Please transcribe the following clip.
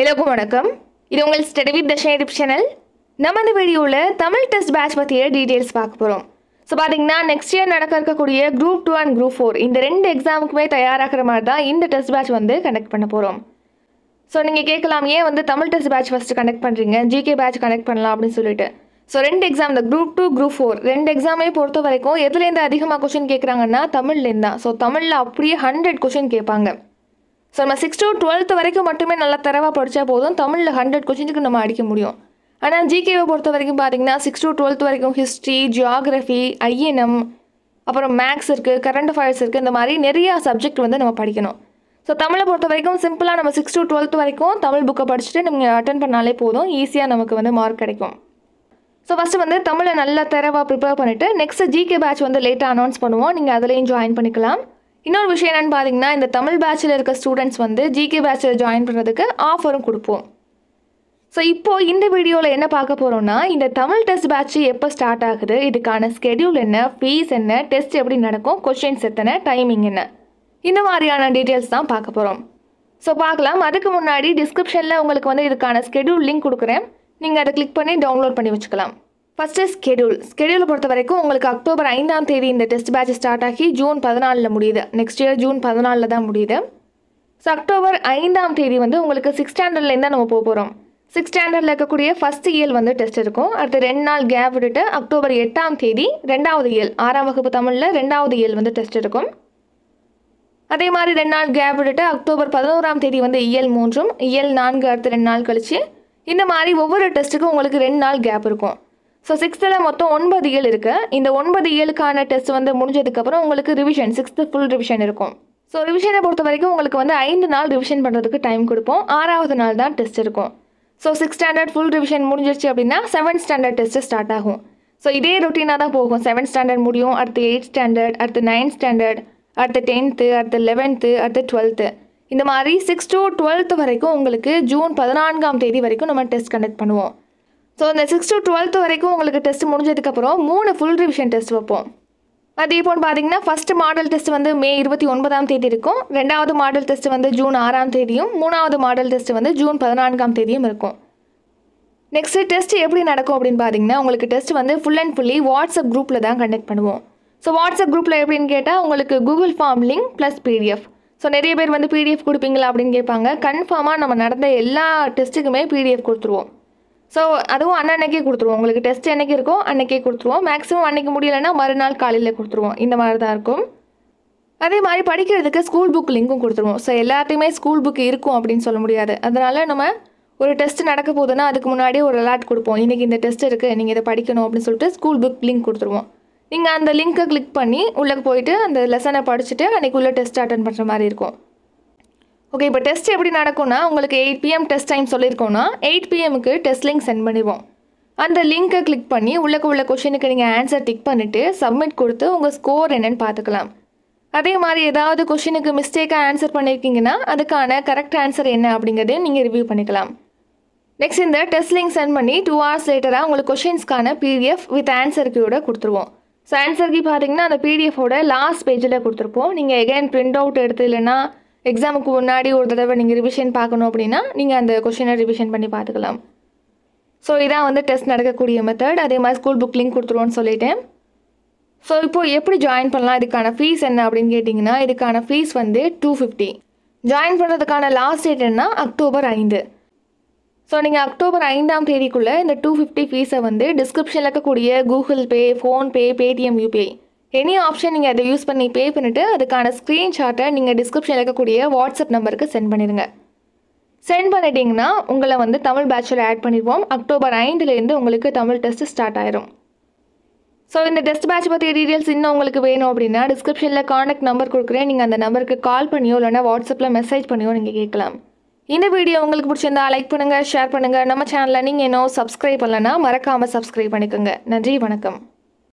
எல்லாருக்கும் வணக்கம் இது உங்கள் ஸ்டடி வித் தர்ஷன் சேனல் நம்ம இந்த வீடியோவில் தமிழ் டெஸ்ட் பேட்ச் பற்றிய டீட்டெயில்ஸ் பார்க்க போகிறோம் ஸோ பார்த்தீங்கன்னா நெக்ஸ்ட் இயர் நடக்க இருக்கக்கூடிய group two and group four இந்த ரெண்டு எக்ஸாமுக்குமே தயாராகிற மாதிரி தான் இந்த டெஸ்ட் பேட்ச் வந்து கண்டக்ட் பண்ண போகிறோம் ஸோ நீங்கள் கேட்கலாம் ஏன் வந்து Tamil test batch first conduct பண்ணுறீங்க ஜிகே பேட்ச் கனெக்ட் பண்ணலாம் அப்படின்னு சொல்லிட்டு ஸோ ரெண்டு எக்ஸாம் இந்த குரூப் டூ குரூப் ஃபோர் ரெண்டு எக்ஸாமே பொறுத்த வரைக்கும் எதுலேருந்து அதிகமாக கொஷின் கேட்குறாங்கன்னா தமிழ்லேருந்து தான் ஸோ தமிழில் அப்படியே ஹண்ட்ரட் கொஷின் கேட்பாங்க ஸோ நம்ம சிக்ஸ் டு டுவெல்த் வரைக்கும் மட்டுமே நல்லா தரவாக படித்தா போதும் தமிழில் ஹண்ட்ரட் கொஸ்டினுக்கு நம்ம அடிக்க முடியும் ஆனால் ஜிகேவை பொறுத்த வரைக்கும் பார்த்திங்கன்னா சிக்ஸ் டு டுவெல்த் வரைக்கும் ஹிஸ்ட்ரி ஜியாகிரஃபி ஐஎன்எம் அப்புறம் மேக்ஸ் இருக்குது கரண்ட் அஃபேர்ஸ் இருக்குது இந்த மாதிரி நிறையா சப்ஜெக்ட் வந்து நம்ம படிக்கணும் ஸோ தமிழை பொறுத்த வரைக்கும் சிம்பிளாக நம்ம சிக்ஸ் டு டுவெல்த் வரைக்கும் தமிழ் புக்கை படிச்சுட்டு நீங்கள் அட்டன் பண்ணாலே போதும் ஈஸியாக நமக்கு வந்து மார்க் கிடைக்கும் ஸோ ஃபஸ்ட்டு வந்து தமிழை நல்லா தரவாக ப்ரிப்பேர் பண்ணிவிட்டு நெக்ஸ்ட் ஜிகே பேட்ச் வந்து லேட்டாக அனௌன்ஸ் பண்ணுவோம் நீங்கள் அதுலேயும் ஜாயின் பண்ணிக்கலாம் இன்னொரு விஷயம் என்னென்னு பார்த்தீங்கன்னா இந்த தமிழ் பேட்சில் இருக்க ஸ்டூடெண்ட்ஸ் வந்து ஜிகே பேட்சில் ஜாயின் பண்ணுறதுக்கு ஆஃபரும் கொடுப்போம் ஸோ இப்போது இந்த வீடியோவில் என்ன பார்க்க போகிறோம்னா இந்த தமிழ் டெஸ்ட் பேட்ச் எப்போ ஸ்டார்ட் ஆகுது இதுக்கான ஸ்கெடியூல் என்ன ஃபீஸ் என்ன டெஸ்ட் எப்படி நடக்கும் கொஷின்ஸ் எத்தனை டைமிங் என்ன இந்த மாதிரியான டீட்டெயில்ஸ் தான் பார்க்க போகிறோம் ஸோ பார்க்கலாம் அதுக்கு முன்னாடி டிஸ்கிரிப்ஷனில் உங்களுக்கு வந்து இதுக்கான ஸ்கெடியூல் லிங்க் கொடுக்குறேன் நீங்கள் அதை கிளிக் பண்ணி டவுன்லோட் பண்ணி வச்சுக்கலாம் ஃபஸ்ட்டு ஸ்கெடியூல் ஸ்கெடியூலை பொறுத்த வரைக்கும் உங்களுக்கு அக்டோபர் ஐந்தாம் தேதி இந்த டெஸ்ட் பேட்ச் ஸ்டார்ட் ஆகி ஜூன் பதினாலில் முடியுது நெக்ஸ்ட் இயர் ஜூன் பதினாலில் தான் முடியுது ஸோ அக்டோபர் ஐந்தாம் தேதி வந்து உங்களுக்கு சிக்ஸ் ஸ்டாண்டர்ட்லேருந்து தான் நம்ம போக போகிறோம் சிக்ஸ் ஸ்டாண்டர்டில் இருக்கக்கூடிய ஃபஸ்ட் இயல் வந்து டெஸ்ட் இருக்கும் அடுத்து ரெண்டு நாள் கேப் விட்டுட்டு அக்டோபர் எட்டாம் தேதி ரெண்டாவது இயல் ஆறாம் வகுப்பு தமிழில் ரெண்டாவது இயல் வந்து டெஸ்ட் இருக்கும் அதே மாதிரி ரெண்டு நாள் கேப் விட்டுட்டு அக்டோபர் பதினோராம் தேதி வந்து இயல் மூன்றும் இயல் நான்கு அடுத்து ரெண்டு நாள் கழித்து இந்த மாதிரி ஒவ்வொரு டெஸ்ட்டுக்கும் உங்களுக்கு ரெண்டு நாள் கேப் இருக்கும் ஸோ சிக்ஸ்த்தில் மொத்தம் ஒன்பது இயல் e இருக்குது இந்த ஒன்பது இயலுக்கான e டெஸ்ட் வந்து முடிஞ்சதுக்கப்புறம் உங்களுக்கு ரிவிஷன் சிக்ஸ்த்து ஃபுல் ரிவிஷன் இருக்கும் ஸோ ரிவிஷனை பொறுத்த வரைக்கும் உங்களுக்கு வந்து ஐந்து நாள் ரிவிஷன் பண்ணுறதுக்கு டைம் கொடுப்போம் ஆறாவது நாள் தான் டெஸ்ட் இருக்கும் so six standard full revision முடிஞ்சிருச்சு அப்படின்னா செவன்த் ஸ்டாண்டர்ட் டெஸ்ட்டு ஸ்டார்ட் ஆகும் ஸோ இதே ரொட்டீனாக தான் போகும் செவன்த் ஸ்டாண்டர்ட் முடியும் அடுத்து எயிட் ஸ்டாண்டர்ட் அடுத்து நைன்த் ஸ்டாண்டர்ட் அடுத்து டென்த்து அடுத்து லெவன்த்து அடுத்து டுவெல்த்து இந்த மாதிரி சிக்ஸ் டு டுவெல்த் வரைக்கும் உங்களுக்கு ஜூன் பதினான்காம் தேதி வரைக்கும் நம்ம டெஸ்ட் கண்டக்ட் பண்ணுவோம் ஸோ இந்த சிக்ஸ் டு டுவெல்த் வரைக்கும் உங்களுக்கு டெஸ்ட் முடிஞ்சதுக்கப்புறம் மூணு ஃபுல் ரிவிஷன் டெஸ்ட் வைப்போம் அது இப்போன்னு பார்த்தீங்கன்னா ஃபஸ்ட் மாடல் டெஸ்ட் வந்து மே இருபத்தி ஒன்பதாம் தேதி இருக்கும் ரெண்டாவது மாடல் டெஸ்ட் வந்து ஜூன் ஆறாம் தேதியும் மூணாவது மாடல் டெஸ்ட் வந்து ஜூன் பதினான்காம் தேதியும் இருக்கும் நெக்ஸ்ட் டெஸ்ட் எப்படி நடக்கும் அப்படின்னு பார்த்தீங்கன்னா உங்களுக்கு டெஸ்ட் வந்து ஃபுல் அண்ட் ஃபுல்லி வாட்ஸ்அப் குரூப்பில் தான் கண்டக்ட் பண்ணுவோம் ஸோ வாட்ஸ்அப் குரூப்பில் எப்படின்னு கேட்டால் உங்களுக்கு Google form link plus PDF so நிறைய பேர் வந்து பிடிஎஃப் கொடுப்பீங்களா அப்படின்னு கேட்பாங்க கன்ஃபார்மாக நம்ம நடந்த எல்லா டெஸ்ட்டுக்குமே பிடிஎஃப் கொடுத்துருவோம் ஸோ அதுவும் அன்னன்னைக்கே கொடுத்துருவோம் உங்களுக்கு டெஸ்ட் என்னைக்கு இருக்கோ அன்னைக்கே கொடுத்துருவோம் மேக்ஸிமம் அன்னைக்கு முடியலைன்னா மறுநாள் காலையில் கொடுத்துருவோம் இந்த மாதிரி தான் இருக்கும் அதே மாதிரி படிக்கிறதுக்கு ஸ்கூல் புக் லிங்க்கும் கொடுத்துருவோம் ஸோ எல்லாத்தையுமே ஸ்கூல் புக் இருக்கும் அப்படின்னு சொல்ல முடியாது அதனால் நம்ம ஒரு டெஸ்ட் நடக்க போகுதுன்னா அதுக்கு முன்னாடி ஒரு அலாட் கொடுப்போம் இன்றைக்கி இந்த டெஸ்ட் இருக்குது நீங்கள் இதை படிக்கணும் அப்படின்னு சொல்லிட்டு ஸ்கூல் புக் லிங்க் கொடுத்துருவோம் நீங்கள் அந்த லிங்க்கை கிளிக் பண்ணி உள்ளே போயிட்டு அந்த லெசனை படிச்சுட்டு அன்றைக்கி டெஸ்ட் அட்டன் பண்ணுற மாதிரி இருக்கும் ஓகே இப்போ டெஸ்ட் எப்படி நடக்கும்னா உங்களுக்கு எயிட் பிஎம் டெஸ்ட் டைம் சொல்லியிருக்கோம்னா எயிட் பிஎம்க்கு டெஸ்ட் லிங்க் சென்ட் பண்ணிடுவோம் அந்த லிங்க்கை கிளிக் பண்ணி உள்ளக்கு உள்ள கொஷினுக்கு நீங்கள் ஆன்சர் டிக் பண்ணிவிட்டு சப்மிட் கொடுத்து உங்கள் ஸ்கோர் என்னென்னு பார்த்துக்கலாம் அதே மாதிரி ஏதாவது கொஷினுக்கு மிஸ்டேக்காக ஆன்சர் பண்ணியிருக்கீங்கன்னா அதுக்கான கரெக்ட் ஆன்சர் என்ன அப்படிங்கிறதையும் நீங்கள் ரிவ்யூ பண்ணிக்கலாம் நெக்ஸ்ட் இந்த டெஸ்ட் லிங்க் சென்ட் பண்ணி டூ ஹவர்ஸ் லேட்டராக உங்களுக்கு கொஷின்ஸ்க்கான பிடிஎஃப் வித் ஆன்சர்க்கியோட கொடுத்துருவோம் ஸோ ஆன்சர் கீ பார்த்தீங்கன்னா அந்த பிடிஎஃபோட லாஸ்ட் பேஜில் கொடுத்துருப்போம் நீங்கள் எகைன் பிரிண்ட் அவுட் எடுத்து இல்லைன்னா எக்ஸாமுக்கு முன்னாடி ஒரு தடவை நீங்கள் ரிவிஷன் பார்க்கணும் அப்படின்னா நீங்கள் அந்த கொஷினை ரிவிஷன் பண்ணி பார்த்துக்கலாம் ஸோ இதான் வந்து டெஸ்ட் நடக்கக்கூடிய மெத்தட் அதே மாதிரி ஸ்கூல் புக் லிங்க் கொடுத்துருவோன்னு சொல்லிட்டேன் ஸோ இப்போது எப்படி ஜாயின் பண்ணலாம் இதுக்கான ஃபீஸ் என்ன அப்படின்னு கேட்டிங்கன்னா இதுக்கான ஃபீஸ் வந்து டூ ஃபிஃப்டி ஜாயின் பண்ணுறதுக்கான லாஸ்ட் டேட் என்ன அக்டோபர் ஐந்து ஸோ நீங்கள் அக்டோபர் ஐந்தாம் தேதிக்குள்ளே இந்த டூ ஃபிஃப்டி ஃபீஸை வந்து டிஸ்கிரிப்ஷனில் இருக்கக்கூடிய Google Pay PhonePe Paytm UPI any option நீங்கள் அதை யூஸ் பண்ணி பே பண்ணிவிட்டு அதுக்கான ஸ்க்ரீன்ஷாட்டை நீங்கள் டிஸ்கிரிப்ஷனில் இருக்கக்கூடிய வாட்ஸ்அப் நம்பருக்கு சென்ட் பண்ணிடுங்க சென்ட் பண்ணிட்டீங்கன்னா உங்களை வந்து தமிழ் பேட்சில் ஆட் பண்ணிடுவோம் அக்டோபர் ஐந்துலேருந்து உங்களுக்கு தமிழ் டெஸ்ட்டு ஸ்டார்ட் ஆயிரும் ஸோ இந்த டெஸ்ட் பேட்ச் பற்றிய டீட்டெயில்ஸ் இன்னும் உங்களுக்கு வேணும் அப்படின்னா டிஸ்கிரிப்ஷனில் காண்டாக்ட் நம்பர் கொடுக்குறேன் நீங்கள் அந்த நம்பருக்கு கால் பண்ணியோ இல்லைனா வாட்ஸ்அப்பில் மெசேஜ் பண்ணியோ நீங்கள் கேட்கலாம் இந்த வீடியோ உங்களுக்கு பிடிச்சிருந்தா லைக் பண்ணுங்கள் ஷேர் பண்ணுங்கள் நம்ம சேனலில் நீங்கள் இன்னும் சப்ஸ்கிரைப் பண்ணலன்னா மறக்காமல் சப்ஸ்கிரைப் பண்ணிக்கோங்க நன்றி வணக்கம்